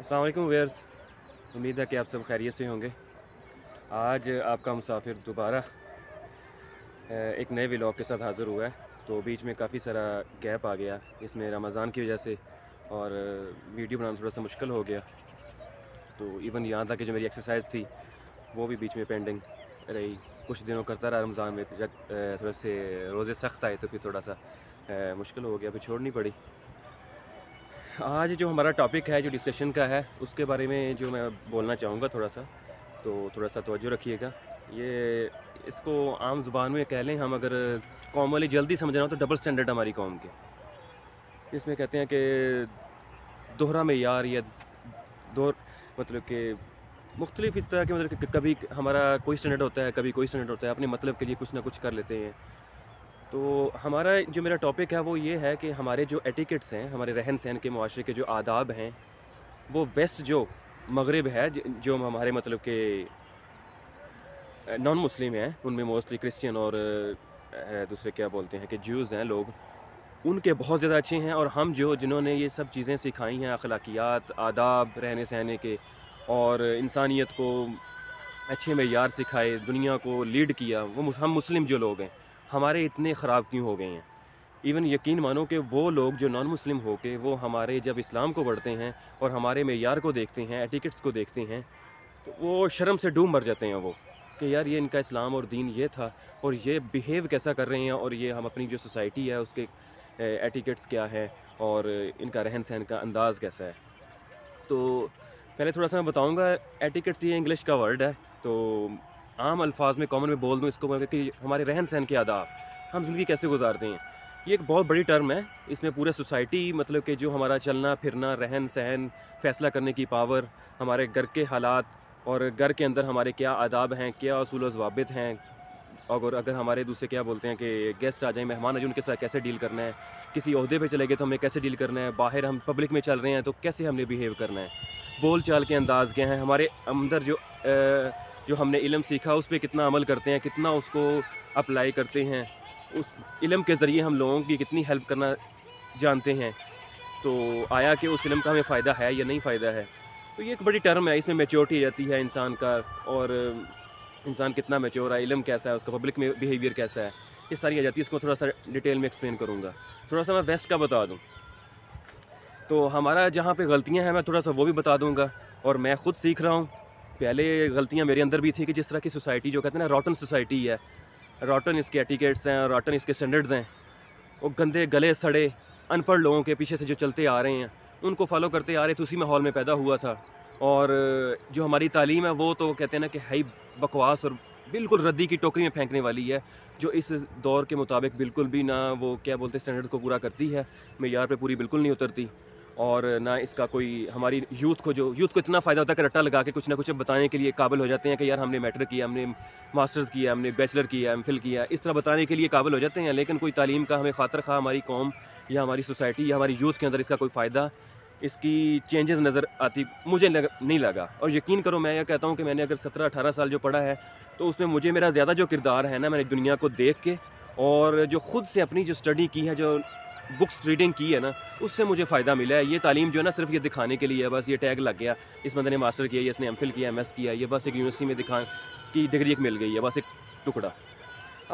Aslam wears उम्मीद है कि आप सब खैरियत से होंगे आज आपका मुसाफिर दोबारा एक नए व्लॉग के साथ हाज़िर हुआ है तो बीच में काफ़ी सारा गैप आ गया इसमें रमज़ान की वजह से और वीडियो बनाना थोड़ा सा मुश्किल हो गया तो इवन यहाँ तक कि जो मेरी एक्सरसाइज थी वो भी बीच में पेंडिंग रही कुछ दिनों करता रहा रमज़ान में जब थोड़े से रोज़े सख्त आए तो फिर थोड़ा सा मुश्किल हो गया फिर छोड़नी पड़ी आज जो हमारा टॉपिक है जो डिस्कशन का है उसके बारे में जो मैं बोलना चाहूँगा थोड़ा सा तो थोड़ा सा तोज्जो रखिएगा ये इसको आम जुबान में कह लें हम अगर कॉम वाली जल्दी समझना हो तो डबल स्टैंडर्ड हमारी कॉम के इसमें कहते हैं कि दोहरा में यार या दो मतलब कि मुख्तलिफ इस तरह के मतलब कभी हमारा कोई स्टैंडर्ड होता है कभी कोई स्टैंडर्ड होता है अपने मतलब के लिए कुछ ना कुछ कर लेते हैं तो हमारा जो मेरा टॉपिक है वो ये है कि हमारे जो एटिकेट्स हैं हमारे रहन सहन के माशरे के जो आदाब हैं वो वेस्ट जो मगरब है जो हमारे मतलब के नॉन मुस्लिम हैं उनमें मोस्टली क्रिश्चियन और दूसरे क्या बोलते हैं कि ज्यूज़ हैं लोग उनके बहुत ज़्यादा अच्छे हैं और हम जो जिन्होंने ये सब चीज़ें सिखाई हैं अखलाकियात आदाब रहने सहने के और इंसानियत को अच्छे मैार सिखाए दुनिया को लीड किया वो हम मुस्लिम जो लोग हैं हमारे इतने ख़राब क्यों हो गए हैं इवन यकीन मानो कि वो लोग जो नॉन मुस्लिम हो के वो हमारे जब इस्लाम को बढ़ते हैं और हमारे मैार को देखते हैं एटिकट्स को देखते हैं तो वो शर्म से डूब मर जाते हैं वो कि यार ये इनका इस्लाम और दीन ये था और ये बिहेव कैसा कर रहे हैं और ये हम अपनी जो सोसाइटी है उसके एटिकट्स क्या है और इनका रहन सहन का अंदाज़ कैसा है तो पहले थोड़ा सा मैं बताऊँगा एटिकट्स ये इंग्लिश का वर्ड है तो आम अल्फाज में कॉमन में बोल दूँ इसको कि हमारे रहन सहन के आदाब हम ज़िंदगी कैसे गुजारते हैं ये एक बहुत बड़ी टर्म है इसमें पूरा सोसाइटी मतलब कि जो हमारा चलना फिरना रहन सहन फैसला करने की पावर हमारे घर के हालात और घर के अंदर हमारे क्या आदाब हैं क्या असूल जवाब हैं और अगर हमारे दूसरे क्या बोलते हैं कि गेस्ट आ जाए मेहमान आ जाए उनके साथ कैसे डील करना है किसी अहदे पे चले गए तो हमें कैसे डील करना है बाहर हम पब्लिक में चल रहे हैं तो कैसे हमने बिहेव करना है बोल चाल के अंदाज क्या हैं हमारे अंदर जो आ, जो हमने इलम सीखा उस पर कितना अमल करते हैं कितना उसको अप्लाई करते हैं उस इलम के ज़रिए हम लोगों की कितनी हेल्प करना जानते हैं तो आया कि उस इलम का हमें फ़ायदा है या नहीं फ़ायदा है तो ये एक बड़ी टर्म है इसमें मेच्योरिटी रहती है इंसान का और इंसान कितना मेच्योर है इलम कैसा है उसका पब्लिक में बिहेवियर कैसा है ये सारी आ जाती है इसको थोड़ा सा डिटेल में एक्सप्लेन करूँगा थोड़ा सा मैं वेस्ट का बता दूँ तो हमारा जहाँ पे गलतियाँ हैं मैं थोड़ा सा वो भी बता दूँगा और मैं ख़ुद सीख रहा हूँ पहले गलतियाँ मेरे अंदर भी थी कि जिस तरह की सोसाइटी जो कहते हैं ना रॉटन सोसाइटी है रॉटन इसके एटिकेट्स हैं रॉटन इसके स्टैंडर्ड्स हैं वो गंदे गले सड़े अनपढ़ लोगों के पीछे से जो चलते आ रहे हैं उनको फॉलो करते आ रहे थे उसी माहौल में पैदा हुआ था और जो हमारी तालीम है वो तो कहते हैं ना कि हई बकवास और बिल्कुल रद्दी की टोकरी में फेंकने वाली है जो इस दौर के मुताबिक बिल्कुल भी ना वो क्या बोलते स्टैंडर्ड को पूरा करती है मैार पे पूरी बिल्कुल नहीं उतरती और ना इसका कोई हमारी यूथ को जो यूथ को इतना फ़ायदा होता है कि रट्टा लगा के कुछ ना कुछ बताने के लिए काबिल हो जाते हैं कि यार हमने मैटर किया हमने मास्टर्स किया हमने बैचलर किया एम किया इस तरह बताने के लिए काबिल हो जाते हैं लेकिन कोई तालीम का हमें खातर खा हमारी कौम या हमारी सोसाइटी या हमारी यूथ के अंदर इसका कोई फ़ायदा इसकी चेंजेस नज़र आती मुझे लग, नहीं लगा और यकीन करो मैं यह कहता हूँ कि मैंने अगर सत्रह अठारह साल जो पढ़ा है तो उसमें मुझे मेरा ज़्यादा जो किरदार है ना मैंने दुनिया को देख के और जो ख़ुद से अपनी जो स्टडी की है जो बुक्स रीडिंग की है ना उससे मुझे फ़ायदा मिला है ये तालीम जो है ना सिर्फ ये दिखाने के लिए है बस ये टैग लग गया इस बंदे ने मास्टर किया ये इसने एम किया एम किया ये बस एक यूनिवर्सिटी में दिखा की डिग्री एक मिल गई है बस एक टुकड़ा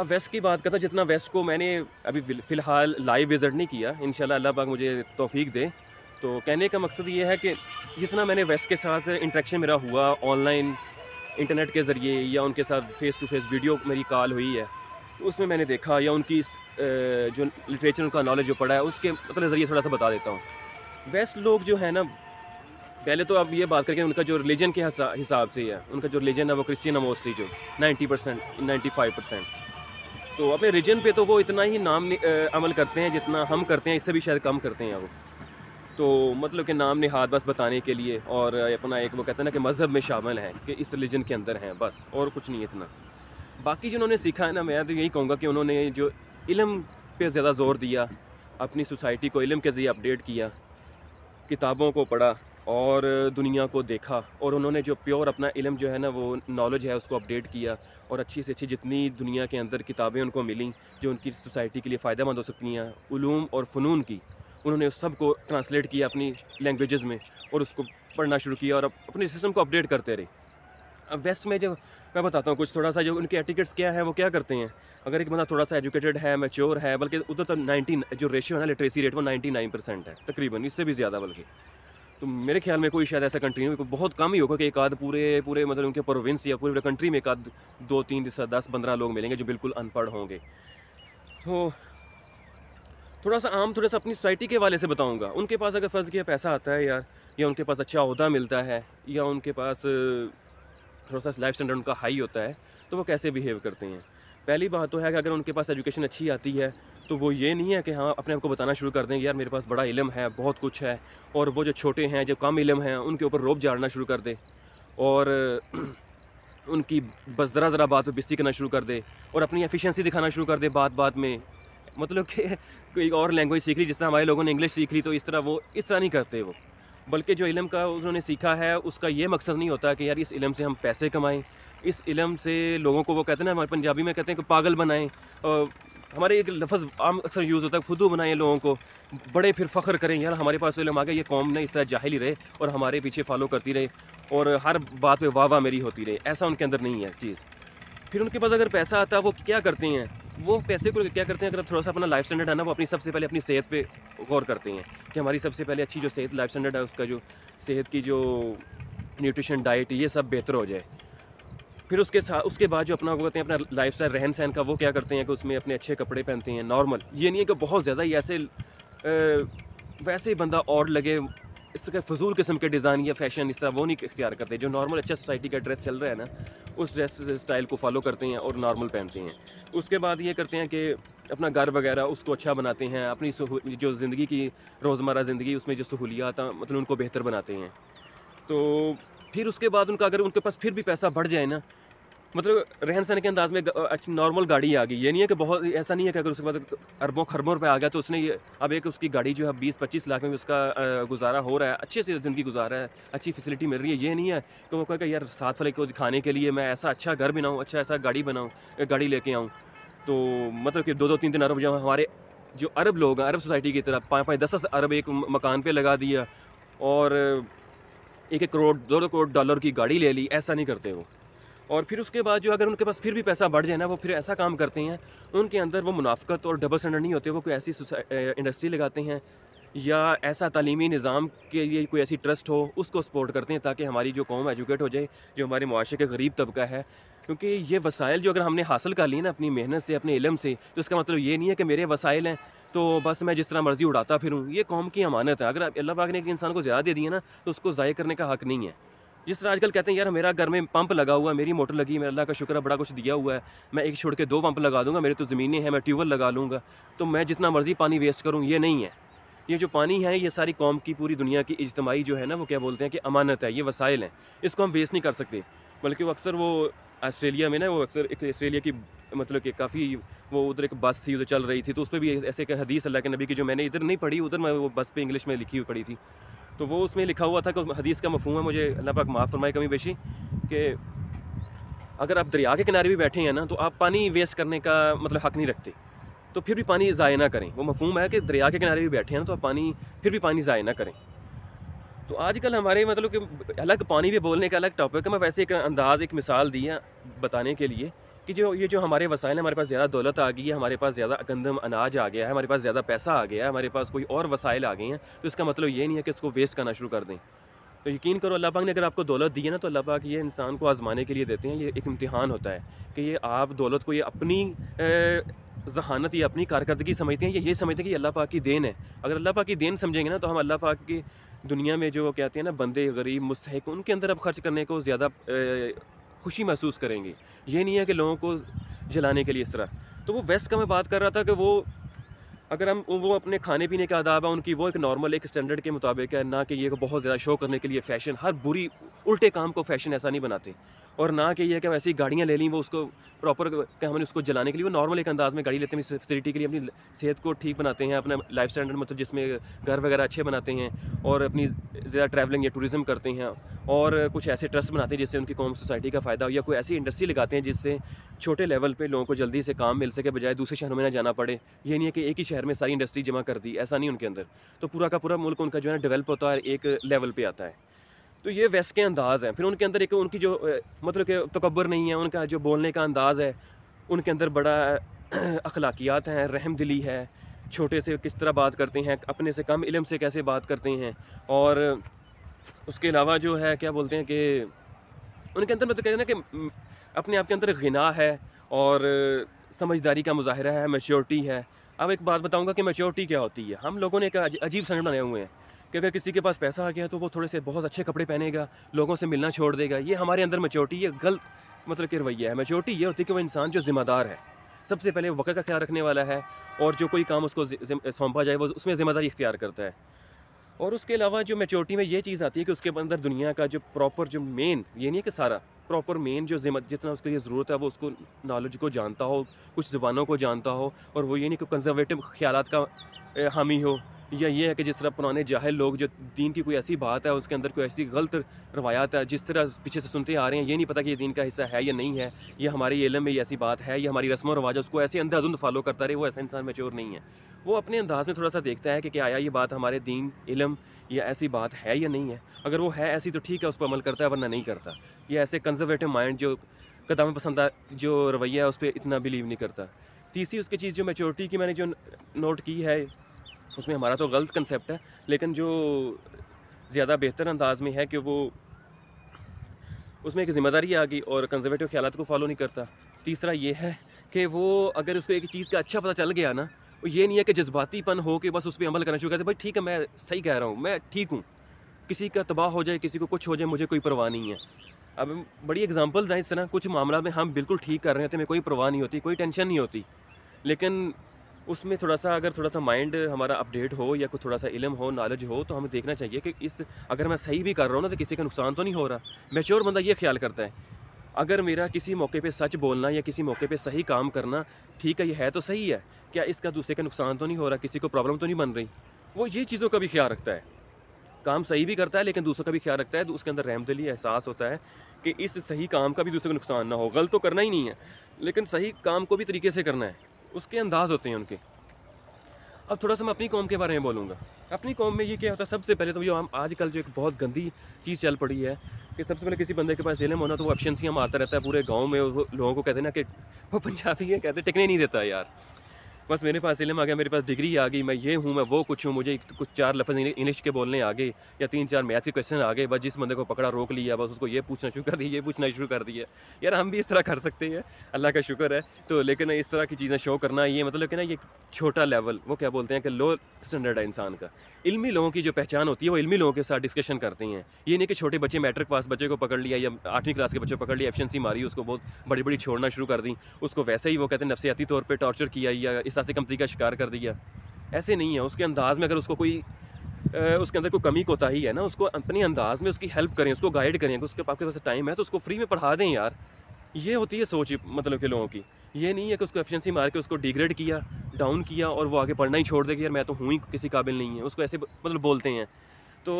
अब वेस्ट की बात करता जितना वेस्ट को मैंने अभी फ़िलहाल लाइव विज़िट नहीं किया इन अल्लाह पाक मुझे तोफ़ी दे तो कहने का मकसद ये है कि जितना मैंने वेस्ट के साथ इंट्रैक्शन मेरा हुआ ऑनलाइन इंटरनेट के ज़रिए या उनके साथ फ़ेस टू फेस वीडियो मेरी कॉल हुई है उसमें मैंने देखा या उनकी जो लिटरेचर उनका नॉलेज जो पढ़ा है उसके मतलब नज़रिए थोड़ा सा बता देता हूँ वेस्ट लोग जो है ना पहले तो आप ये बात करके उनका जो रिलीजन के हिसाब से है उनका जो रिलीजन है वो क्रिश्चियन है मोस्टली जो 90 परसेंट नाइन्टी परसेंट तो अपने रिलीजन पे तो वो इतना ही नाम अमल करते हैं जितना हम करते हैं इससे भी शायद कम करते हैं वो तो मतलब कि नाम निहाद बस बताने के लिए और अपना एक वो कहते हैं ना कि मज़हब में शामिल है कि इस रिलीजन के अंदर हैं बस और कुछ नहीं इतना बाकी जिन्होंने सीखा है ना मैं तो यही कहूँगा कि उन्होंने जो इलम पे ज़्यादा जोर दिया अपनी सोसाइटी को इलम के ज़रिए अपडेट किया किताबों को पढ़ा और दुनिया को देखा और उन्होंने जो प्योर अपना इलम जो है ना वो नॉलेज है उसको अपडेट किया और अच्छी से अच्छी जितनी दुनिया के अंदर किताबें उनको मिली जो उनकी सोसाइटी के लिए फ़ायदेमंद हो सकती हैं ूम और फ़नून की उन्होंने उस सब को ट्रांसलेट किया अपनी लैंग्वेजेस में और उसको पढ़ना शुरू किया और अपने सिस्टम को अपडेट करते रहे अब वेस्ट में जो मैं बताता हूँ कुछ थोड़ा सा जो उनके एटिकेट्स क्या है वो क्या करते हैं अगर एक बंदा थोड़ा सा एजुकेटेड है मेच्योर है बल्कि उधर तो नाइनटीन जो रेशियो है ना लिटरेसी रेट वो नाइन्टी नाइन परसेंट है तकरीबन इससे भी ज़्यादा बल्कि तो मेरे ख्याल में कोई शायद ऐसा कंट्री नहीं बहुत कम ही होगा कि एक आध पूरे पूरे मतलब उनके प्रोविंस या पूरे कंट्री में एक आध दो तीन दस पंद्रह लोग मिलेंगे जो बिल्कुल अनपढ़ होंगे तो थोड़ा सा आम थोड़ा सा अपनी सोसाइटी के वाले से बताऊंगा उनके पास अगर फ़र्ज़ किया पैसा आता है यार या उनके पास अच्छा अहदा मिलता है या उनके पास थोड़ा सा लाइफ स्टैंडर्ड उनका हाई होता है तो वो कैसे बिहेव करते हैं पहली बात तो है कि अगर उनके पास एजुकेशन अच्छी आती है तो वो ये नहीं है कि हाँ अपने आप को बताना शुरू कर दें यार मेरे पास बड़ा इलम है बहुत कुछ है और वो जो छोटे हैं जो कम इलम हैं उनके ऊपर रोब जाड़ना शुरू कर दे और उनकी बस ज़रा ज़रा बात पर बिस्ती करना शुरू कर दे और अपनी एफिशिएंसी दिखाना शुरू कर दे बात बात में मतलब कि कोई और लैंग्वेज सीख ली जिस तरह हमारे लोगों ने इंग्लिश सीख ली तो इस तरह वो इस तरह नहीं करते वो बल्कि जो इलम का उन्होंने सीखा है उसका ये मकसद नहीं होता कि यार इस इलम से हम पैसे कमाएं इस इलम से लोगों को वो कहते हैं ना हमारे पंजाबी में कहते हैं कि पागल बनाएं और हमारे एक लफ्ज़ आम अक्सर यूज़ होता है खुदू बनाएं लोगों को बड़े फिर फ़ख्र करें यार हमारे पास इलम आ गया ये कौम ने इस तरह जाहिल ही रहे और हमारे पीछे फॉलो करती रहे और हर बात पे वाह वाह मेरी होती रहे ऐसा उनके अंदर नहीं है चीज़ फिर उनके पास अगर पैसा आता है वो क्या करती हैं वो पैसे को क्या करते हैं अगर थोड़ा सा अपना लाइफ स्टैंडर्ड है ना वो अपनी सबसे पहले अपनी सेहत पे गौर करते हैं कि हमारी सबसे पहले अच्छी जो सेहत लाइफ स्टैंडर्ड है उसका जो सेहत की जो न्यूट्रिशन डाइट ये सब बेहतर हो जाए फिर उसके साथ उसके बाद जो अपना वो कहते हैं अपना लाइफ स्टाइल रहन सहन का वो क्या करते हैं कि उसमें अपने अच्छे कपड़े पहनते हैं नॉर्मल ये नहीं है कि बहुत ज़्यादा ही ऐसे वैसे ही बंदा और लगे इस तरह के फजूल किस्म के डिज़ाइन या फैशन इस तरह वो नहीं इख्तियार करते जो नॉर्मल अच्छा सोसाइटी का ड्रेस चल रहा है ना उस ड्रेस स्टाइल को फॉलो करते हैं और नॉर्मल पहनते हैं उसके बाद ये करते हैं कि अपना घर वगैरह उसको अच्छा बनाते हैं अपनी जो ज़िंदगी की रोज़मर्रा ज़िंदगी उसमें जो सहूलियात मतलब उनको बेहतर बनाते हैं तो फिर उसके बाद उनका अगर उनके पास फिर भी पैसा बढ़ जाए ना मतलब रहन सहन के अंदाज में अच्छी नॉर्मल गाड़ी आ गई ये नहीं है कि बहुत ऐसा नहीं है कि अगर उसके बाद अरबों खरबों रुपये आ गया तो उसने अब एक उसकी गाड़ी जो है बीस पच्चीस लाख में उसका गुजारा हो रहा है अच्छे से ज़िंदगी गुजारा है अच्छी फैसिलिटी मिल रही है ये नहीं है कि वो कहेगा यार साथ वाले को खाने के लिए मैं ऐसा अच्छा घर बनाऊँ अच्छा ऐसा गाड़ी बनाऊँ गाड़ी लेके आऊँ तो मतलब कि दो दो तीन तीन अरब जो हमारे जो अरब लोग हैं अरब सोसाइटी की तरफ पाँच पाँच दस दस अरब एक मकान पर लगा दिया और एक एक करोड़ दो दो करोड़ डॉलर की गाड़ी ले ली ऐसा नहीं करते वो और फिर उसके बाद जो अगर उनके पास फिर भी पैसा बढ़ जाए ना वो फिर ऐसा काम करते हैं उनके अंदर वो मुनाफ़त और डबल स्टैंडर्ड नहीं होते वो कोई ऐसी इंडस्ट्री लगाते हैं या ऐसा तलीमी निज़ाम के लिए कोई ऐसी ट्रस्ट हो उसको सपोर्ट करते हैं ताकि हमारी जो कौम एजुकेट हो जाए जो हमारे मुआरे के गरीब तबका है क्योंकि ये वसाइल जो अगर हमने हासिल कर लिए ना अपनी मेहनत से अपने इलम से तो इसका मतलब ये नहीं है कि मेरे वसाइल हैं तो बस मैं जिस तरह मर्ज़ी उड़ाता फिरूँ ये कौम की अमानत है अगर अल्लाह पाक ने एक इंसान को ज़्यादा दे दिया ना तो उसको ज़ाय करने का हक नहीं है जिस तरह आजकल कहते हैं यार मेरा घर में पंप लगा हुआ है मेरी मोटर लगी मेरा अल्लाह का शुक्र है बड़ा कुछ दिया हुआ है मैं एक छोड़ के दो पंप लगा दूंगा मेरे तो ज़मीनें हैं मैं ट्यूबवेल लगा लूँगा तो मैं जितना मर्ज़ी पानी वेस्ट करूँ ये नहीं है ये जो पानी है ये सारी कौम की पूरी दुनिया की इजतमाही जो है ना वो क्या बोलते हैं कि अमानत है ये वसाइल हैं इसको हम वेस्ट नहीं कर सकते बल्कि वो अक्सर वो आस्ट्रेलिया में ना वो अक्सर एक आस्ट्रेलिया की मतलब कि काफ़ी वो उधर एक बस थी उधर चल रही थी तो उस पर भी ऐसे एक हदीस अल्लाह के नबी की जो मैंने इधर नहीं पढ़ी उधर मैं वो बस पे इंग्लिश में लिखी हुई पढ़ी थी तो वो उसमें लिखा हुआ था कि हदीस का मफहम है मुझे अल्लाह पाक माफ़ फरमाए कमी बेशी कि अगर आप दरिया के किनारे भी बैठे हैं ना तो आप पानी वेस्ट करने का मतलब हक नहीं रखते तो फिर भी पानी ज़ाय ना करें वो मफहम है कि दरिया के किनारे भी बैठे हैं ना तो आप पानी फिर भी पानी ज़ाय ना करें तो आजकल हमारे मतलब कि अलग पानी भी बोलने का अलग टॉपिक है मैं वैसे एक अंदाज़ एक मिसाल दी है बताने के लिए कि जो ये जो हमारे वसाइल हमारे पास ज़्यादा दौलत आ गई है हमारे पास ज़्यादा गंदम अनाज आ गया है हमारे पास ज़्यादा पैसा आ गया है हमारे पास कोई और वसाइल आ गए हैं तो इसका मतलब ये नहीं है कि इसको वेस्ट करना शुरू कर दें तो यकीन करो अल्लाह पाक ने अगर आपको दौलत दी है ना तो अल्लाह पाक ये इंसान को आजमाने के लिए देते हैं ये एक इम्तहान होता है कि ये आप दौलत को ये अपनी जहानत या अपनी कारकर्दगी समझते हैं या ये समझते हैं कि अल्लाह पाक की देन है अगर अल्लाह पाक की देन समझेंगे ना तो हम अल्लाह पाक की दुनिया में जो कहते हैं ना बंदे गरीब मुस्तक उनके अंदर अब खर्च करने को ज़्यादा खुशी महसूस करेंगे ये नहीं है कि लोगों को जलाने के लिए इस तरह तो वो वेस्ट का मैं बात कर रहा था कि वो अगर हम वो अपने खाने पीने के आदाब है उनकी वो एक नॉर्मल एक स्टैंडर्ड के मुताबिक है ना कि ये बहुत ज़्यादा शो करने के लिए फ़ैशन हर बुरी उल्टे काम को फ़ैशन ऐसा नहीं बनाते और ना कि यह कि वैसी गाड़ियाँ ले ली वो उसको प्रॉपर हमने उसको जलाने के लिए वो नॉर्मल एक अंदाज में गाड़ी लेते हैं फैसिलिटी के लिए अपनी सेहत को ठीक बनाते हैं अपना लाइफ स्टैंडर्ड मतलब जिसमें घर वगैरह अच्छे बनाते हैं और अपनी ज़्यादा ट्रैवलिंग या टूरिज़म करते हैं और कुछ ऐसे ट्रस्ट बनाते हैं जिससे उनकी कॉम सोसाइटी का फ़ायदा हो या कोई ऐसी इंडस्ट्री लगाते हैं जिससे छोटे लेवल पर लोगों को जल्दी से काम मिल सके बजाय दूसरे शहरों में ना जाना पड़े ये नहीं है कि एक ही शहर में सारी इंडस्ट्री जमा कर दी ऐसा नहीं उनके अंदर तो पूरा का पूरा मुल्क उनका जो है डेवलप होता है एक लेवल पर आता है तो ये वैस के अंदाज़ हैं फिर उनके अंदर एक उनकी जो मतलब कि तकबर नहीं है उनका जो बोलने का अंदाज़ है उनके अंदर बड़ा अखलाकियात हैं रहम दिली है छोटे से किस तरह बात करते हैं अपने से कम इलम से कैसे बात करते हैं और उसके अलावा जो है क्या बोलते हैं कि उनके अंदर मतलब कहते हैं ना कि अपने आप के अंदर गना है और समझदारी का मुजाहरा है मेच्योरिटी है अब एक बात बताऊँगा कि मेच्योरिटी क्या होती है हम लोगों ने एक अजीब समझ बनाए हुए हैं कि अगर किसी के पास पैसा आ गया तो वो थोड़े से बहुत अच्छे कपड़े पहनेगा लोगों से मिलना छोड़ देगा ये हमारे अंदर मेचोरिटी ये गलत मतलब कि रवैया है मेचोरिटी ये होती है कि वो इंसान जो ज़िम्मेदार है सबसे पहले वक़्त का ख्याल रखने वाला है और जो कोई काम उसको सौंपा जाए वो उसमें ज़िम्मेदारी इख्तियार करता है और उसके अलावा जो मेचोरिटी में ये चीज़ आती है कि उसके अंदर दुनिया का जो प्रॉपर जो मेन ये नहीं है कि सारा प्रॉपर मेन जो जिम्मे जितना उसके लिए ज़रूरत है वो उसको नॉलेज को जानता हो कुछ ज़ुबानों को जानता हो और वो ये नहीं कि कंजर्वेटिव ख्याल का हामी हो या ये है कि जिस तरह पुराने जाहिल लोग जो दीन की कोई ऐसी बात है उसके अंदर कोई ऐसी गलत रवायात है जिस तरह पीछे से सुनते आ रहे हैं ये नहीं पता कि ये दीन का हिस्सा है या नहीं है ये हमारे इलम में ये ऐसी बात है या हमारी रस्म रवाज उसको ऐसे अंधाधुंध फॉलो करता रहे वो ऐसा इंसान मेच्योर नहीं है वो अपने अंदाज में थोड़ा सा देखता है कि क्या आया ये बात हमारे दीन इलम या ऐसी बात है या नहीं है अगर वो है ऐसी तो ठीक है उस पर अमल करता है वरना नहीं करता या ऐसे कंजर्वेटिव माइंड जो कदम पसंद जो रवैया है उस पर इतना बिलीव नहीं करता तीसरी उसकी चीज़ जो मेचोरिटी की मैंने जो नोट की है उसमें हमारा तो गलत कंसेप्ट है लेकिन जो ज़्यादा बेहतर अंदाज में है कि वो उसमें एक ज़िम्मेदारी आ गई और कंजर्वेटिव ख्याल को फॉलो नहीं करता तीसरा ये है कि वो अगर उसको एक चीज़ का अच्छा पता चल गया ना वो ये नहीं है कि जज्बातीपन हो के बस उस पर अमल करना शुरू करते भाई ठीक है मैं सही कह रहा हूँ मैं ठीक हूँ किसी का तबाह हो जाए किसी को कुछ हो जाए मुझे कोई परवाह नहीं है अब बड़ी एग्जांपल्स हैं इस तरह कुछ मामला में हम बिल्कुल ठीक कर रहे हैं तो हमें कोई परवाह नहीं होती कोई टेंशन नहीं होती लेकिन उसमें थोड़ा सा अगर थोड़ा सा माइंड हमारा अपडेट हो या कुछ थोड़ा सा इलम हो नॉलेज हो तो हमें देखना चाहिए कि इस अगर मैं सही भी कर रहा हूँ ना तो किसी का नुकसान तो नहीं हो रहा मेच्योर बंदा ये ख्याल करता है अगर मेरा किसी मौके पे सच बोलना या किसी मौके पे सही काम करना ठीक है ये है तो सही है क्या इसका दूसरे का नुकसान तो नहीं हो रहा किसी को प्रॉब्लम तो नहीं बन रही वो ये चीज़ों का भी ख्याल रखता है काम सही भी करता है लेकिन दूसरों का भी ख्याल रखता है तो उसके अंदर रहमदली एहसास होता है कि इस सही काम का भी दूसरे को नुकसान ना हो गलत तो करना ही नहीं है लेकिन सही काम को भी तरीके से करना है उसके अंदाज होते हैं उनके अब थोड़ा सा मैं अपनी कौम के बारे में बोलूँगा अपनी कौम में ये क्या होता है सबसे पहले तो ये हम आजकल जो एक बहुत गंदी चीज़ चल पड़ी है कि सबसे पहले किसी बंदे के पास जेल में होना तो वो एफिशेंसियाँ मारता रहता है पूरे गाँव में लोगों को कहते हैं ना कि वो पंजाबी है कहते टिकने नहीं देता यार बस मेरे पास इलम आ गया मेरे पास डिग्री आ गई मैं ये हूँ मैं वो कुछ हूँ मुझे कुछ चार लफ्ज़ इंग्लिश के बोलने आ गए या तीन चार मैथ के क्वेश्चन आ गए बस जिस बंदे को पकड़ा रोक लिया बस उसको ये पूछना शुरू कर दिया ये पूछना शुरू कर दिया यार हम भी इस तरह कर सकते हैं अल्लाह का शुक्र है तो लेकिन इस तरह की चीज़ें शो करना ये मतलब कि ना ये छोटा लेवल वो क्या बोलते हैं कि लो स्टैंडर्ड है इंसान का इलमी लोगों की जो पहचान होती है वो इलमी लोगों के साथ डिस्कशन करते हैं ये नहीं कि छोटे बच्चे मैट्रिक पास बच्चे को पकड़ लिया या आठवीं क्लास के बच्चे पकड़ लिया एफिशेंसी मारी उसको बहुत बड़ी बड़ी छोड़ना शुरू कर दी उसको वैसे ही वो कहते हैं नफसियाती तौर पर टॉर्चर किया या इस सासे कंपनी का शिकार कर दिया ऐसे नहीं है उसके अंदाज़ में अगर उसको कोई उसके अंदर कोई कमी कोताही है ना उसको अपने अंदाज़ में उसकी हेल्प करें उसको गाइड करें उसके आपके पास टाइम है तो उसको फ्री में पढ़ा दें यार ये होती है सोच मतलब के लोगों की ये नहीं है कि उसको एफिशिएंसी मार के उसको डिग्रेड किया डाउन किया और वो आगे पढ़ना ही छोड़ दे कि यार मैं तो हूँ ही किसी काबिल नहीं है उसको ऐसे मतलब बोलते हैं तो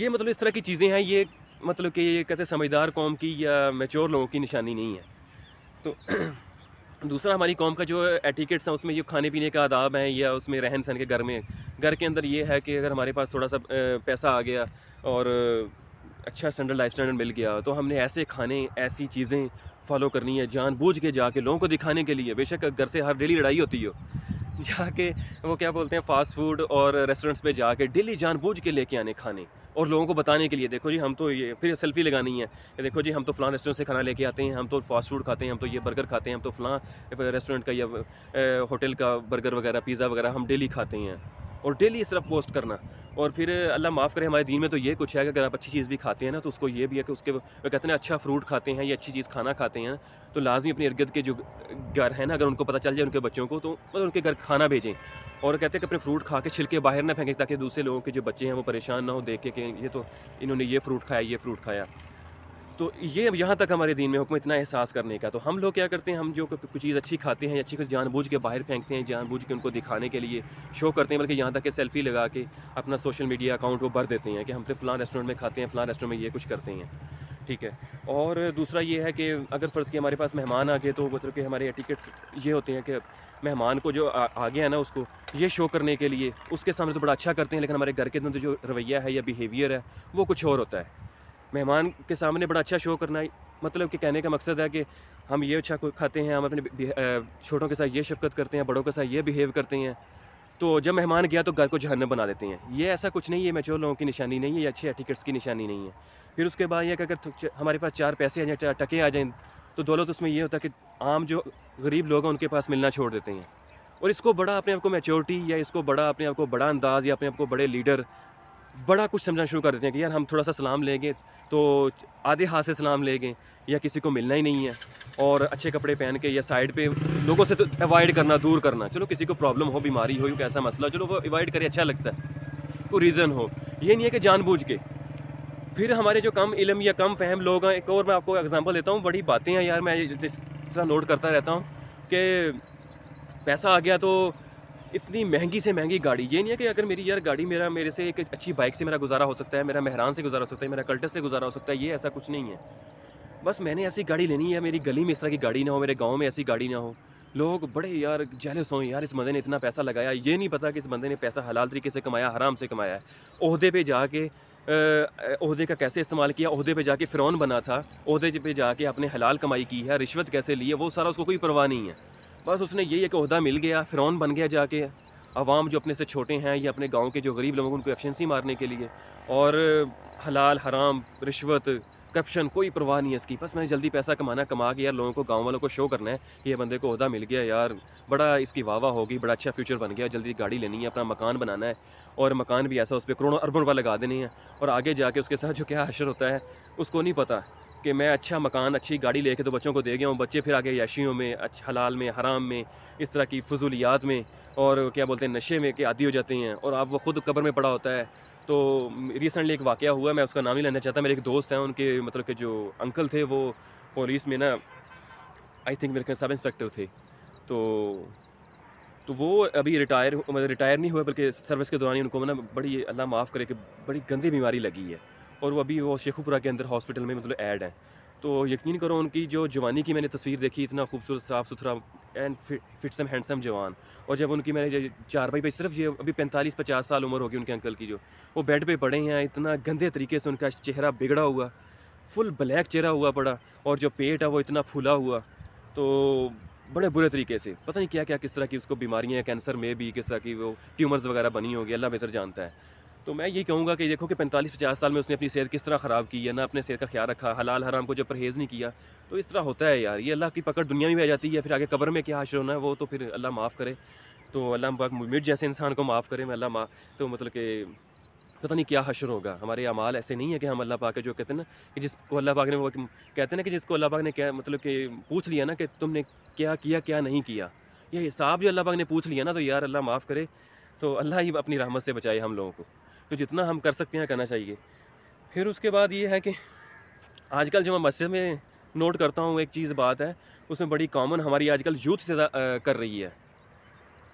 ये मतलब इस तरह की चीज़ें हैं ये मतलब कि ये कहते समझदार कौम की या मेच्योर लोगों की निशानी नहीं है तो दूसरा हमारी कॉम का जो एटिकेट्स हैं उसमें ये खाने पीने का आदाब है या उसमें रहन सहन के घर में घर के अंदर ये है कि अगर हमारे पास थोड़ा सा पैसा आ गया और अच्छा स्टैंडर्ड लाइफ स्टैंडर्ड मिल गया तो हमने ऐसे खाने ऐसी चीज़ें फॉलो करनी है जान बूझ के जाके लोगों को दिखाने के लिए बेशक घर से हर डेली लड़ाई होती हो जाके वो क्या बोलते हैं फास्ट फूड और रेस्टोरेंट्स पे जाके डेली जानबूझ के लेके आने खाने और लोगों को बताने के लिए देखो जी हम तो ये फिर सेल्फी लगानी है कि देखो जी हम तो फ़लाँ रेस्टोरेंट से खाना लेके आते हैं हम तो फास्ट फूड खाते हैं हम तो ये बर्गर खाते हैं हम तो फ़लाँ रेस्टोरेंट का या होटल का बर्गर वगैरह पिज़्ज़ा वगैरह हम डेली खाते हैं और डेली इस तरफ पोस्ट करना और फिर अल्लाह माफ़ करे हमारे दिन में तो ये कुछ है कि अगर आप अच्छी चीज़ भी खाते हैं ना तो उसको ये भी है कि उसके वो कहते हैं अच्छा फ्रूट खाते हैं या अच्छी चीज़ खाना खाते हैं तो लाजमी अपने इर्गद के जो घर हैं ना अगर उनको पता चल जाए उनके बच्चों को तो मतलब उनके घर खाना भेजें और कहते हैं कि अपने फ्रूट खा के छिलके बाहर ना फेंकें ताकि दूसरे लोगों के जो बच्चे हैं वो परेशान ना हो देख के कि ये तो इन्होंने ये फ्रूट खाया ये फ्रूट खाया तो ये यहाँ तक हमारे दिन में हुक्म इतना एहसास करने का तो हम लोग क्या करते हैं हम जो कुछ चीज़ अच्छी खाते हैं अच्छी कुछ जानबूझ के बाहर फेंकते हैं जानबूझ के उनको दिखाने के लिए शो करते हैं बल्कि यहाँ तक कि सेल्फी लगा के अपना सोशल मीडिया अकाउंट वो भर देते हैं कि हम तो फ़लाँ रेस्टोरेंट में खाते हैं फ़लाँ रेस्टोरेंट में ये कुछ करते हैं ठीक है और दूसरा ये है कि अगर फ़र्ज़ के हमारे पास मेहमान आ गए तो मतलब कि हमारे टिकट्स ये होते हैं कि मेहमान को जो आ गया है ना उसको ये शो करने के लिए उसके सामने तो बड़ा अच्छा करते हैं लेकिन हमारे घर के अंदर जो रवैया है या बिहेवियर है वो कुछ और होता है मेहमान के सामने बड़ा अच्छा शो करना मतलब कि कहने का मकसद है कि हम ये अच्छा खाते हैं हम अपने छोटों के साथ ये शिरकत करते हैं बड़ों के साथ ये बिहेव करते हैं तो जब मेहमान गया तो घर को जहन्नम बना देते हैं ये ऐसा कुछ नहीं है मेचोर लोगों की निशानी नहीं है या अच्छे टिकट्स की निशानी नहीं है फिर उसके बाद यह कि अगर हमारे पास चार पैसे आ जाए टके आ जाएँ तो दौलत उसमें यह होता है कि आम जो गरीब लोग हैं उनके पास मिलना छोड़ देते हैं और इसको बड़ा अपने आप को मेचोरिटी या इसको बड़ा अपने आप को बड़ा अंदाज़ या अपने आप को बड़े लीडर बड़ा कुछ समझना शुरू कर देते हैं कि यार हम थोड़ा सा सलाम लेंगे तो आधे हाथ से सलाम लेंगे या किसी को मिलना ही नहीं है और अच्छे कपड़े पहन के या साइड पे लोगों से तो अवॉइड करना दूर करना चलो किसी को प्रॉब्लम हो बीमारी हो कैसा मसला चलो वो अवॉइड करे अच्छा लगता है कोई रीज़न हो ये नहीं है कि जानबूझ के फिर हमारे जो कम इलम या कम फहम लोग हैं एक और मैं आपको एग्ज़ाम्पल देता हूँ बड़ी बातें हैं यार मैं जिस तरह नोट करता रहता हूँ कि पैसा आ गया तो इतनी महंगी से महंगी गाड़ी ये नहीं है कि अगर मेरी यार गाड़ी मेरा मेरे से एक अच्छी बाइक से मेरा गुजारा हो सकता है मेरा मेहरान से गुजारा हो सकता है मेरा कल्टर से गुजारा हो सकता है ये ऐसा कुछ नहीं है बस मैंने ऐसी गाड़ी लेनी है मेरी गली में इस तरह की गाड़ी ना हो मेरे गाँव में ऐसी गाड़ी ना हो लोग बड़े यार जेलस हों यार इस बंदे ने इतना पैसा लगाया ये नहीं पता कि इस बंदे ने पैसा हलाल तरीके से कमाया हराम से कमाया है अहदे जाके अहदे का कैसे इस्तेमाल किया अहदे पे जाके फ़िरौन बना था अहदे पे जाके अपने हलाल कमाई की है रिश्वत कैसे ली है वो सारा उसको कोई परवाह नहीं है बस उसने यही एक अहदा मिल गया फ़िरौन बन गया जाके आवाम जो अपने से छोटे हैं या अपने गांव के जो गरीब लोग उनको एफिशेंसी मारने के लिए और हलाल हराम रिश्वत करप्शन कोई परवाह नहीं है इसकी बस मैंने जल्दी पैसा कमाना कमा के यार लोगों को गांव वालों को शो करना है कि ये बंदे को अहदा मिल गया यार बड़ा इसकी वाह होगी बड़ा अच्छा फ्यूचर बन गया जल्दी गाड़ी लेनी है अपना मकान बनाना है और मकान भी ऐसा उस पर करोड़ों अरबों रुपये लगा देने हैं और आगे जाके उसके साथ जो क्या अशर होता है उसको नहीं पता कि मैं अच्छा मकान अच्छी गाड़ी लेके तो बच्चों को दे गया हूँ बच्चे फिर आगे याशियों में अच्छा हलाल में हराम में इस तरह की फजूलियात में और क्या बोलते हैं नशे में के आदि हो जाते हैं और आप वो ख़ुद कब्र में पड़ा होता है तो रिसेंटली एक वाक़ हुआ मैं उसका नाम ही लेना चाहता मेरे एक दोस्त हैं उनके मतलब के जो अंकल थे वो पुलिस में ना आई थिंक मेरे सब इंस्पेक्टर थे तो तो वो अभी रिटायर मतलब रिटायर नहीं हुआ बल्कि सर्विस के दौरान ही उनको ना बड़ी अल्लाह माफ़ करे कि बड़ी गंदी बीमारी लगी है और वो अभी वो शेखुपुरा के अंदर हॉस्पिटल में मतलब ऐड है तो यकीन करो उनकी जो जवानी की मैंने तस्वीर देखी इतना खूबसूरत साफ़ सुथरा एंड फिटसम हैंडसम जवान और जब उनकी मैंने चार भाई भाई सिर्फ ये अभी पैंतालीस पचास साल उम्र होगी उनके अंकल की जो वो बेड पे पड़े हैं इतना गंदे तरीके से उनका चेहरा बिगड़ा हुआ फुल ब्लैक चेहरा हुआ पड़ा और जो पेट है वो इतना फूला हुआ तो बड़े बुरे तरीके से पता नहीं क्या क्या किस तरह की उसको बीमारियाँ कैंसर में भी किस तरह की वो ट्यूमर्स वगैरह बनी होगी अल्लाह बेहतर जानता है तो मैं ये कहूँगा कि देखो कि पैंतालीस पचास साल में उसने अपनी सेहत किस तरह ख़राब की है ना अपने सेहत का ख्याल रखा हलाल हराम को जब परहेज़ नहीं किया तो इस तरह होता है यार ये अल्लाह की पकड़ दुनिया में भी आ जाती है फिर आगे कबर में क्या हाशिर होना है वो तो फिर अल्लाह माफ़ करे तो अल्लाह मिट जैसे इंसान को माफ़ करे मैं अल्लाह माँ तो मतलब कि पता नहीं क्या हशर होगा हमारे अमाल ऐसे नहीं है कि हम अल्लाह पाक जो कहते हैं ना कि जिसको अल्लाह पाक ने वो कहते हैं ना कि जिसको अल्लाह पाक ने क्या मतलब कि पूछ लिया ना कि तुमने क्या किया क्या नहीं किया ये हिसाब जो अल्लाह पाक ने पूछ लिया ना तो यार अल्लाह माफ़ करे तो अल्लाह ही अपनी रहमत से बचाए हम लोगों को तो जितना हम कर सकते हैं करना चाहिए फिर उसके बाद ये है कि आजकल जो मैं मस्जिद में नोट करता हूँ एक चीज़ बात है उसमें बड़ी कॉमन हमारी आजकल यूथ से कर रही है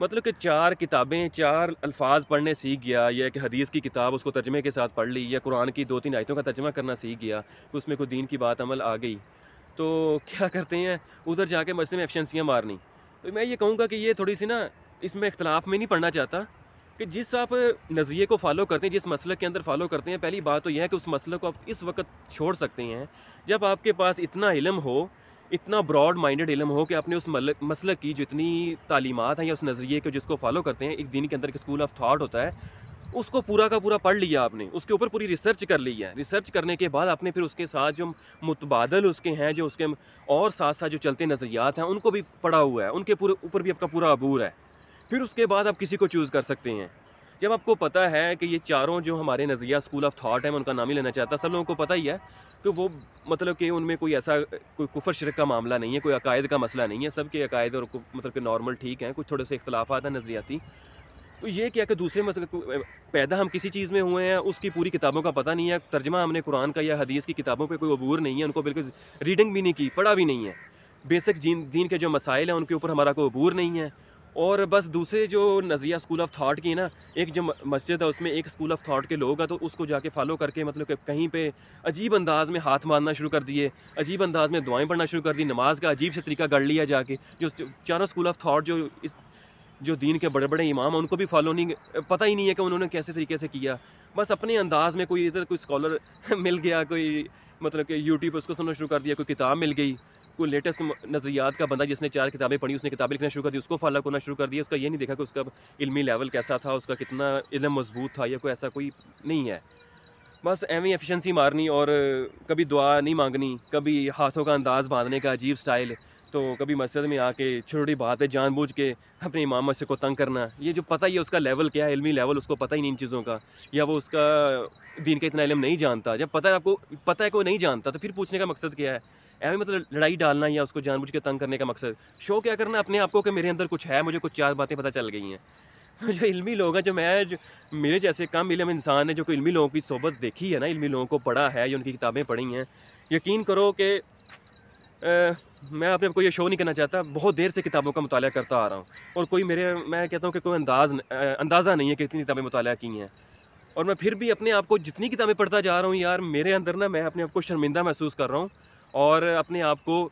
मतलब कि चार किताबें चार अल्फाज पढ़ने सीख गया या एक हदीस की किताब उसको तर्जमे के साथ पढ़ ली या कुरान की दो तीन आयतों का तर्जमा करना सीख गया उसमें कोई दीन की बात अमल आ गई तो क्या करते हैं उधर जाके मस्जिद में एफिशेंसियाँ मारनी तो मैं ये कहूँगा कि ये थोड़ी सी ना इसमें इख्तलाफ में नहीं पढ़ना चाहता कि जिस आप नज़रिए को फॉलो करते हैं जिस मसल के अंदर फॉलो करते हैं पहली बात तो यह है कि उस मसल को आप इस वक्त छोड़ सकते हैं जब आपके पास इतना इलम हो इतना ब्रॉड माइंडेड इलम हो कि आपने उस मसल की जितनी तालीमत हैं या उस नज़रिए को जिसको फॉलो करते हैं एक दिन के अंदर स्कूल ऑफ थाट होता है उसको पूरा का पूरा पढ़ लिया आपने उसके ऊपर पूरी रिसर्च कर ली है रिसर्च करने के बाद आपने फिर उसके साथ जो मुतबादल उसके हैं जो उसके और साथ साथ जो चलते नज़रियात हैं उनको भी पढ़ा हुआ है उनके पूरे ऊपर भी आपका पूरा अबूर है फिर उसके बाद आप किसी को चूज़ कर सकते हैं जब आपको पता है कि ये चारों जो हमारे नज़रिया स्कूल ऑफ थाट है मैं उनका नाम ही लेना चाहता सब लोगों को पता ही है कि तो वो मतलब कि उनमें कोई ऐसा कोई कुफर शरक का मामला नहीं है कोई अकायद का मसला नहीं है सबके अकायद और मतलब कि नॉर्मल ठीक हैं कुछ थोड़े से इख्तलाफ हैं नज़रियाती तो ये क्या कि दूसरे मतलब पैदा हम किसी चीज़ में हुए हैं उसकी पूरी किताबों का पता नहीं है तर्जमा हमने कुरान का या हदीस की किताबों पर कोई अबूर नहीं है उनको बिल्कुल रीडिंग भी नहीं की पढ़ा भी नहीं है बेसिक जीन दीन के जो मसाइल हैं उनके ऊपर हमारा कोई अबूर नहीं है और बस दूसरे जो नज़रिया स्कूल ऑफ थाट की ना एक जो मस्जिद है उसमें एक स्कूल ऑफ थाट के लोग हैं तो उसको जाके फॉलो करके मतलब कि कहीं पे अजीब अंदाज़ में हाथ मारना शुरू कर दिए अजीब अंदाज़ में दुआएं पढ़ना शुरू कर दी नमाज का अजीब से तरीका गढ़ लिया जाके जो चारों स्कूल ऑफ थाट जो इस जो दीन के बड़े बड़े इमाम हैं उनको भी फॉलो नहीं पता ही नहीं है कि उन्होंने कैसे तरीके से किया बस अपने अंदाज़ में कोई इधर कोई स्कॉलर मिल गया कोई मतलब कि यूट्यूब उसको सुनना शुरू कर दिया कोई किताब मिल गई कोई लेटेस्ट नज़रियात का बंदा जिसने चार किताबें पढ़ी उसने किताबें लिखना शुरू कर दी उसको फॉलो करना शुरू कर दिया उसका ये नहीं देखा कि उसका इलमी लेवल कैसा था उसका कितना इलम मजबूत था या कोई ऐसा कोई नहीं है बस एवें एफिशिएंसी मारनी और कभी दुआ नहीं मांगनी कभी हाथों का अंदाज़ बांधने का अजीब स्टाइल तो कभी मस्जिद में आके छोटी बात है जानबूझ के अपने इमाम मस्जिद को तंग करना ये जो पता ही है उसका लेवल क्या है इलमी लेवल उसको पता ही नहीं इन चीज़ों का या वो उसका दीन का इतना इलम नहीं जानता जब पता है आपको पता है कोई नहीं जानता तो फिर पूछने का मकसद क्या है ऐसे मतलब लड़ाई डालना या उसको जानबूझ के तंग करने का मकसद शो क्या करना अपने आप को कि मेरे अंदर कुछ है मुझे कुछ चार बातें पता चल गई हैं जो इल्मी लोग हैं जो मैं जो मेरे जैसे कम इलम इंसान है जो कोई इल्मी लोगों की सोबत देखी है ना इल्मी लोगों को पढ़ा है या उनकी किताबें पढ़ी हैं यकीन करो कि मैं अपने आपको ये शो नहीं करना चाहता बहुत देर से किताबों का मताल करता आ रहा हूँ और कोई मेरे मैं कहता हूँ कि कोई अंदाज अंदाज़ा नहीं है कि इतनी किताबें मुताल की हैं और मैं फिर भी अपने आप को जितनी किताबें पढ़ता जा रहा हूँ यार मेरे अंदर ना मैं अपने आप को शर्मिंदा महसूस कर रहा हूँ और अपने आप को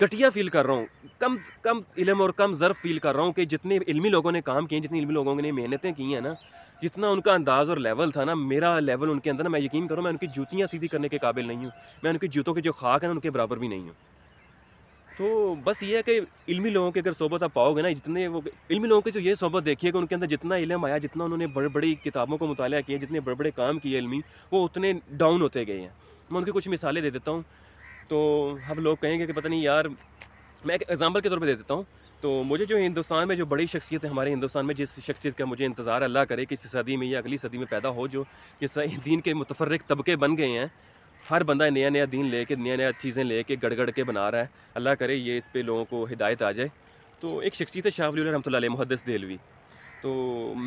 घटिया फील कर रहा हूँ कम कम इलम और कम ज़र्फ़ फील कर रहा हूँ कि जितने इलमी लोगों ने काम किए जितने इलमी लोगों ने मेहनतें की हैं ना जितना उनका अंदाज़ और लेवल था ना मेरा लेवल उनके अंदर ना मैं यकीन करूँ मैं उनकी जूतियाँ सीधी करने के काबिल नहीं हूँ मैं उनके जूतों के जो खाक हैं उनके बराबर भी नहीं हूँ तो बस ये है कि इलमी लोगों के अगर सोबत आप पाओगे ना जितने वो इलमी लोगों के जो ये सोबत देखिए कि उनके अंदर जितना इलम आया जितना उन्होंने बड़ी बड़ी किताबों को मुताल किया जितने बड़े बड़े काम किए इलमी वो उतने डाउन होते गए हैं मैं उनकी कुछ मिसालें दे देता हूँ तो हम लोग कहेंगे कि पता नहीं यार मैं एक एग्ज़ाम्पल के तौर पर दे देता हूँ तो मुझे जो हिंदुस्तान में जो बड़ी शख्सियत है हमारे हिंदुस्तान में जिस शख्सियत का मुझे इंतज़ार अल्लाह करे कि इस सदी में या अगली सदी में पैदा हो जो जिस दीन के मुतफरक तबके बन गए हैं हर बंदा नया नया दीन ले कर नया नया चीज़ें ले कर गड़गड़ के बना रहा है अल्लाह करे ये इस पर लोगों को हिदायत आ जाए तो एक शख्सियत है शाहवली रहमत मुहदस दिलवी तो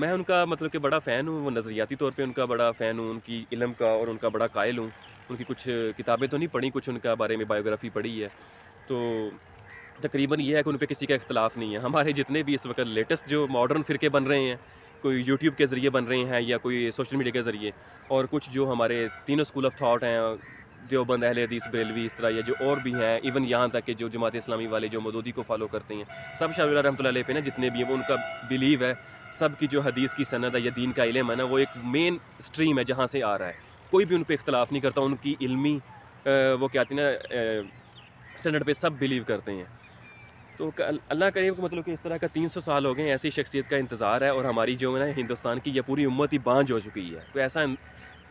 मैं उनका मतलब कि बड़ा फ़ैन हूँ वो नज़रियाती तौर पे उनका बड़ा फ़ैन हूँ उनकी इलम का और उनका बड़ा कायल हूँ उनकी कुछ किताबें तो नहीं पढ़ी कुछ उनका बारे में बायोग्राफ़ी पढ़ी है तो तकरीबन ये है कि उन पर किसी का इख्तलाफ नहीं है हमारे जितने भी इस वक्त लेटेस्ट जो मॉडर्न फ़िरके बन रहे हैं कोई यूट्यूब के ज़रिए बन रहे हैं या कोई सोशल मीडिया के ज़रिए और कुछ जो हमारे तीनों स्कूल ऑफ थाट हैं देवबंद अहल हदीस बेलवी इस तरह या जो और भी हैं इवन यहाँ तक कि जो जमात इस्लामी वाले जो मदोदी को फॉलो करते हैं सब शाह रहमत पे ना जितने भी हैं वो उनका बिलीव है सब की जो हदीस की सनद है या दीन का इलम है ना वो एक मेन स्ट्रीम है जहाँ से आ रहा है कोई भी उन पर इख्तलाफ नहीं करता उनकी इलमी वो क्या कहते हैं ना स्टैंडर्ड पे सब बिलीव करते हैं तो अल्लाह करीब को मतलब कि इस तरह का तीन सौ साल हो गए ऐसी शख्सियत का इंतज़ार है और हमारी जो है ना हिंदुस्तान की यह पूरी उम्मत ही बांझ हो चुकी है तो ऐसा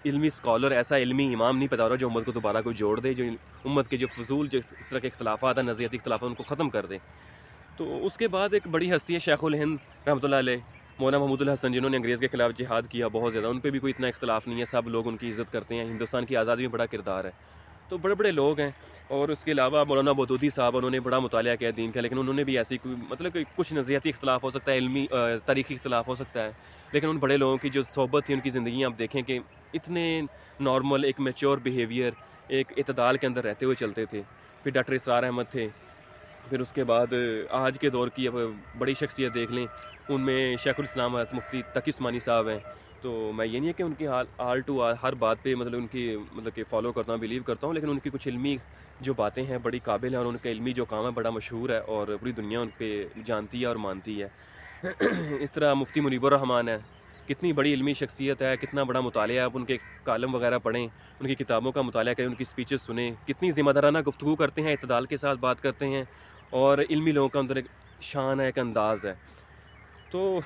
इलमी स्कॉलर ऐसा इलमी इमाम नहीं पता रहा जो उम्मत को दोबारा कोई जोड़ दे जो उम्मत के जो फजूल जो इस तरह के अख्तलाफा है नज़रियाती अख्तलाफा उनको ख़त्म कर दे तो उसके बाद एक बड़ी हस्ती है शेख उल हिंद रहमत मौना महमूद हसन जिन्होंने अंग्रेज़ के खिलाफ जिहाद किया बहुत ज़्यादा उन पर भी कोई इतना इख्तलाफ नहीं है सब लोग उनकी इज़्ज़त करते हैं हिंदुस्तान की आज़ादी में बड़ा किरदार है तो बड़े बड़े लोग हैं और उसके अलावा मौलाना बदूदी साहब उन्होंने बड़ा मुताल किया दीन का लेकिन उन्होंने भी ऐसी कोई मतलब कि कुछ नज़रियाती इख्तलाफ हो सकता है इलमी तारीखी इख्तलाफ हो सकता है लेकिन उन बड़े लोगों की जो सोहबत थी उनकी ज़िंदगी आप देखें कि इतने नॉर्मल एक मेच्योर बिहेवियर एक इतदाल के अंदर रहते हुए चलते थे फिर डॉक्टर इसरार अहमद थे फिर उसके बाद आज के दौर की अब बड़ी शख्सियत देख लें उनमें शेख हजरत मुफ्ती तकी उस्मानी साहब हैं तो मैं ये नहीं है कि उनकी हाल आल टू आल हर बात पे मतलब उनकी मतलब कि फ़ॉलो करता हूँ बिलीव करता हूँ लेकिन उनकी कुछ इलमी जो बातें हैं बड़ी काबिल हैं और उनका इलमी जो काम है बड़ा मशहूर है और पूरी दुनिया उन पर जानती है और मानती है इस तरह मुफ्ती रहमान है कितनी बड़ी इलमी शख्सियत है कितना बड़ा मुताल है आप उनके कालम वगैरह पढ़ें उनकी किताबों का मुताल करें उनकी स्पीचेस सुने कितनी ज़िम्मेदाराना गुफ्तु करते हैं इतदाल के साथ बात करते हैं और इलमी लोगों का अंदर एक शान है एक अंदाज़ है तो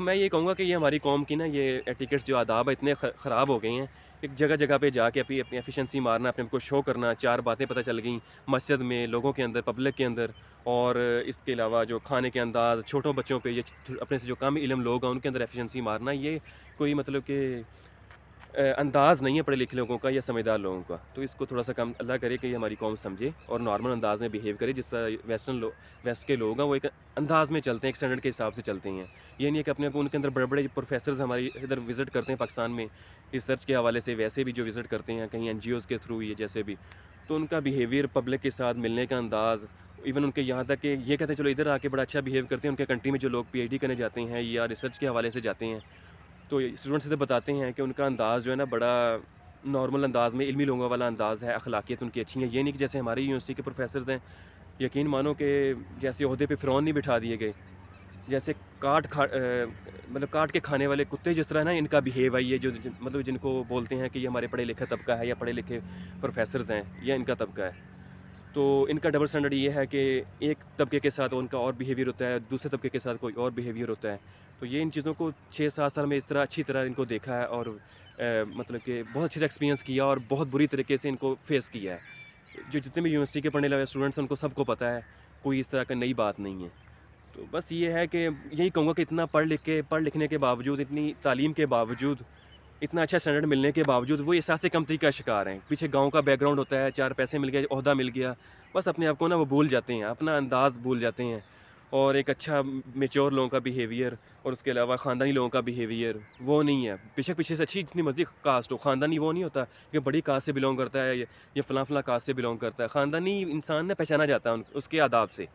मैं ये कहूँगा कि ये हमारी कौम की ना ये टिकट्स जो आदाब है इतने ख़राब हो गए हैं एक जगह जगह पे जाके अपनी अपनी एफिशिएंसी मारना अपने को शो करना चार बातें पता चल गई मस्जिद में लोगों के अंदर पब्लिक के अंदर और इसके अलावा जो खाने के अंदाज छोटों बच्चों पे ये अपने से जो कम इलम लोग हैं उनके अंदर एफिशिएंसी मारना ये कोई मतलब कि अंदाज़ नहीं है पढ़े लिखे लोगों का या समझदार लोगों का तो इसको थोड़ा सा कम अल्लाह करे कि हमारी कौम समझे और नॉर्मल अंदाज़ में बिहेव करे जिस तरह वेस्टर्न लोग वेस्ट के लोग हैं वो एक अंदाज़ में चलते हैं एक स्टैंडर्ड के हिसाब से चलते हैं ये नहीं है कि अपने को उनके अंदर बड़े बड़े प्रोफेसर हमारे इधर विज़िट करते हैं पाकिस्तान में रिसर्च के हवाले से वैसे भी जो विज़िट करते हैं कहीं एन के थ्रू ये जैसे भी तो उनका बिहेवियर पब्लिक के साथ मिलने का अंदाज़ इवन उनके यहाँ तक कि ये कहते हैं चलो इधर आके बड़ा अच्छा बिहेव करते हैं उनके कंट्री में जो लोग पीएचडी करने जाते हैं या रिसर्च के हवाले से जाते हैं तो स्टूडेंट्स इधर बताते हैं कि उनका अंदाज़ जो है ना बड़ा नॉर्मल अंदाज़ में इलमी लोगों वाला अंदाज़ है अखलाकियत उनकी अच्छी है ये नहीं कि जैसे हमारी यूनिवर्सिटी के प्रोफेसर हैं यकीन मानो कि जैसे अहदे पर फ़िरौन नहीं बिठा दिए गए जैसे काट खा मतलब काट के खाने वाले कुत्ते जिस तरह ना इनका बिहेव है ये जो मतलब जिनको बोलते हैं कि ये हमारे पढ़े लिखा तबका है या पढ़े लिखे प्रोफेसर हैं या इनका तबका है तो इनका डबल स्टैंडर्ड ये है कि एक तबके के साथ उनका और बिहेवियर होता है दूसरे तबके के साथ कोई और बिहेवियर होता है तो ये इन चीज़ों को छः सात साल में इस तरह अच्छी तरह इनको देखा है और ए, मतलब कि बहुत अच्छे से एक्सपीरियंस किया और बहुत बुरी तरीके से इनको फेस किया है जो जितने भी यूनिवर्सिटी के पढ़ने लगे स्टूडेंट्स हैं उनको सबको पता है कोई इस तरह का नई बात नहीं है तो बस ये है कि यही कहूँगा कि इतना पढ़ लिख के पढ़ लिखने के बावजूद इतनी तालीम के बावजूद इतना अच्छा स्टैंडर्ड मिलने के बावजूद वो एहसास कमती का शिकार हैं पीछे गांव का बैकग्राउंड होता है चार पैसे मिल गए अहदा मिल गया बस अपने आप को ना वो भूल जाते हैं अपना अंदाज़ भूल जाते हैं और एक अच्छा मेच्योर लोगों का बिहेवियर और उसके अलावा ख़ानदानी लोगों का बिहेवियर वो नहीं है बेशक पीछे से अच्छी जितनी मर्जी कास्ट हो ख़ानदानी वो नहीं होता कि बड़ी कास्ट से बिलोंग करता है या फ़लाँ फ़लाँ कास्ट से बिलोंग करता है ख़ानदानी इंसान ने पहचाना जाता है उसके आदाब से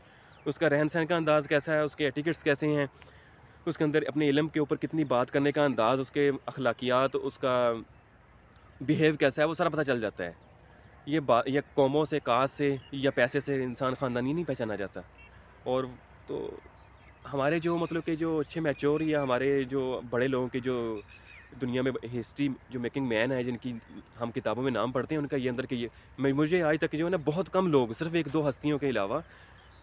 उसका रहन सहन का अंदाज़ कैसा है उसके एटिकेट्स कैसे हैं उसके अंदर अपने इलम के ऊपर कितनी बात करने का अंदाज़ उसके अखलाकियात उसका बिहेव कैसा है वो सारा पता चल जाता है ये बात या कौमों से कास्ट से या पैसे से इंसान ख़ानदानी नहीं पहचाना जाता और तो हमारे जो मतलब के जो अच्छे मैच्योर या हमारे जो बड़े लोगों के जो दुनिया में हिस्ट्री जो मेकिंग मैन है जिनकी हम किताबों में नाम पढ़ते हैं उनका ये अंदर के ये मुझे आज तक जो है ना बहुत कम लोग सिर्फ एक दो हस्तियों के अलावा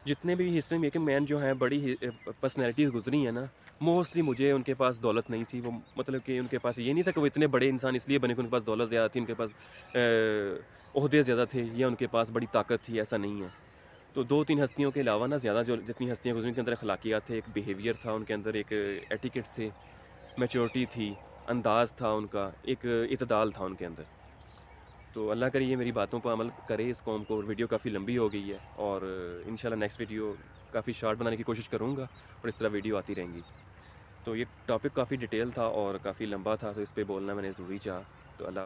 जितने भी हिस्ट्री मेकिंग मैन जो हैं बड़ी पर्सनैलिटीज़ गुजरी हैं ना मोस्टली मुझे उनके पास दौलत नहीं थी वो मतलब कि उनके पास ये नहीं था कि वो इतने बड़े इंसान इसलिए बने कि उनके पास दौलत ज़्यादा थी उनके पास अहदे ज़्यादा थे या उनके पास बड़ी ताकत थी ऐसा नहीं है तो दो तीन हस्तियों के अलावा ना ज़्यादा जो जितनी हस्तियाँ गुजरी उनके अंदर अखलाकियात थे एक बिहेवियर था उनके अंदर एक एटिकेट्स थे मेचोरिटी थी अंदाज़ था उनका एक इतदाल था उनके अंदर तो अल्लाह करिए मेरी बातों पर अमल करे इस कॉम को और वीडियो काफ़ी लंबी हो गई है और इन नेक्स्ट वीडियो काफ़ी शार्ट बनाने की कोशिश करूँगा और इस तरह वीडियो आती रहेंगी तो ये टॉपिक काफ़ी डिटेल था और काफ़ी लंबा था तो इस पर बोलना मैंने ज़रूरी चाहा तो अल्लाह